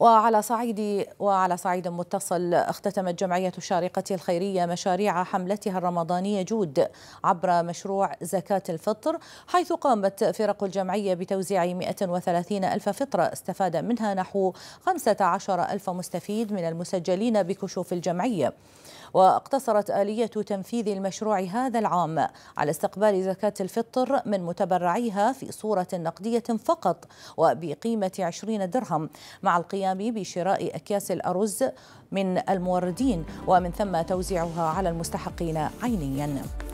وعلى صعيد وعلى صعيد متصل اختتمت جمعية الشارقة الخيرية مشاريع حملتها الرمضانية جود عبر مشروع زكاة الفطر حيث قامت فرق الجمعية بتوزيع 130 ألف فطرة استفاد منها نحو 15 ألف مستفيد من المسجلين بكشوف الجمعية واقتصرت آلية تنفيذ المشروع هذا العام على استقبال زكاة الفطر من متبرعيها في صورة نقدية فقط وبقيمة 20 درهم مع القيام بشراء أكياس الأرز من الموردين ومن ثم توزيعها على المستحقين عينياً